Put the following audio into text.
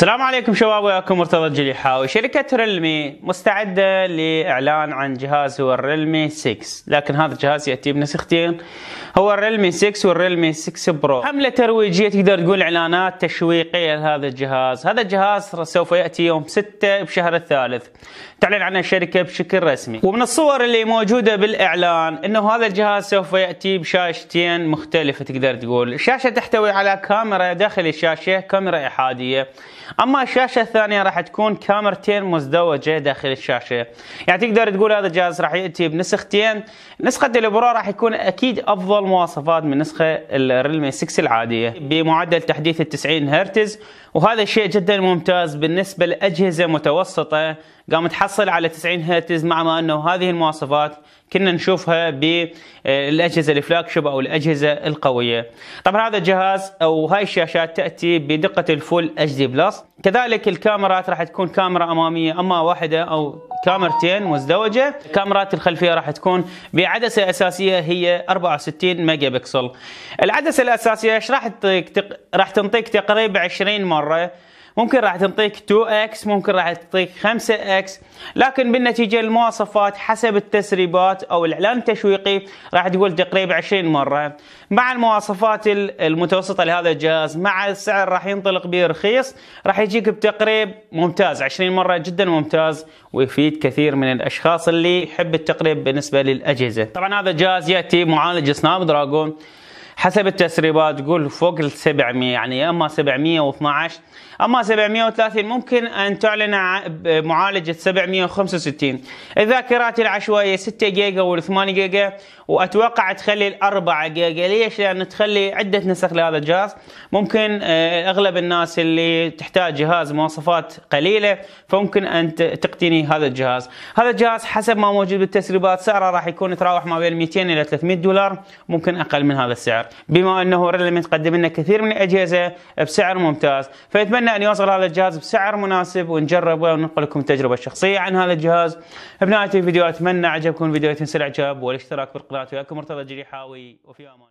السلام عليكم شباب وياكم مرتضى الجليحة شركة ريلمي مستعدة لإعلان عن جهاز هو الريلمي 6 لكن هذا الجهاز يأتي بنسختين هو الريلمي 6 والريلمي 6 برو حملة ترويجية تقدر تقول إعلانات تشويقية لهذا الجهاز هذا الجهاز سوف يأتي يوم 6 بشهر الثالث تعلن عنه الشركة بشكل رسمي ومن الصور اللي موجودة بالإعلان أنه هذا الجهاز سوف يأتي بشاشتين مختلفة تقدر تقول الشاشة تحتوي على كاميرا داخل الشاشة كاميرا إحادية اما الشاشه الثانيه راح تكون كاميرتين مزدوجه داخل الشاشه يعني تقدر تقول هذا الجهاز راح ياتي بنسختين نسخه البرو راح يكون اكيد افضل مواصفات من نسخه الريلمي 6 العاديه بمعدل تحديث 90 هرتز وهذا شيء جدا ممتاز بالنسبه لاجهزه متوسطه قام تحصل على 90 هرتز مع ما انه هذه المواصفات كنا نشوفها بالاجهزه آه، الفلاج شيب او الاجهزه القويه. طبعا هذا الجهاز او هاي الشاشات تاتي بدقه الفول اتش دي بلس، كذلك الكاميرات راح تكون كاميرا اماميه اما واحده او كاميرتين مزدوجه، الكاميرات الخلفيه راح تكون بعدسه اساسيه هي 64 ميجا بكسل. العدسه الاساسيه ايش راح تعطيك؟ راح تنطيك تقريبا 20 مره ممكن راح تنطيك 2x ممكن راح تعطيك 5x لكن بالنتيجه المواصفات حسب التسريبات او الاعلان التشويقي راح تقول تقريبا 20 مره مع المواصفات المتوسطه لهذا الجهاز مع السعر راح ينطلق به رخيص راح يجيك بتقريب ممتاز 20 مره جدا ممتاز ويفيد كثير من الاشخاص اللي يحب التقريب بالنسبه للاجهزه طبعا هذا الجهاز ياتي معالج سناب دراجون حسب التسريبات تقول فوق ال 700 يعني يا اما 712 اما 730 ممكن ان تعلن معالجه 765 الذاكرات العشوائيه 6 جيجا وال 8 جيجا واتوقع تخلي ال 4 جيجا ليش؟ لان تخلي عده نسخ لهذا الجهاز ممكن آه، اغلب الناس اللي تحتاج جهاز مواصفات قليله فممكن ان تقتني هذا الجهاز هذا الجهاز حسب ما موجود بالتسريبات سعره راح يكون يتراوح ما بين 200 الى 300 دولار ممكن اقل من هذا السعر بما انه ريلمي تقدم لنا كثير من الاجهزه بسعر ممتاز فاتمنى ان يوصل هذا الجهاز بسعر مناسب ونجربه وننقل لكم التجربه الشخصيه عن هذا الجهاز بنهايه الفيديو اتمنى عجبكم الفيديو لا تنسوا الاعجاب والاشتراك بالقناه وياكم مرتضى الجريحاوي وفي امان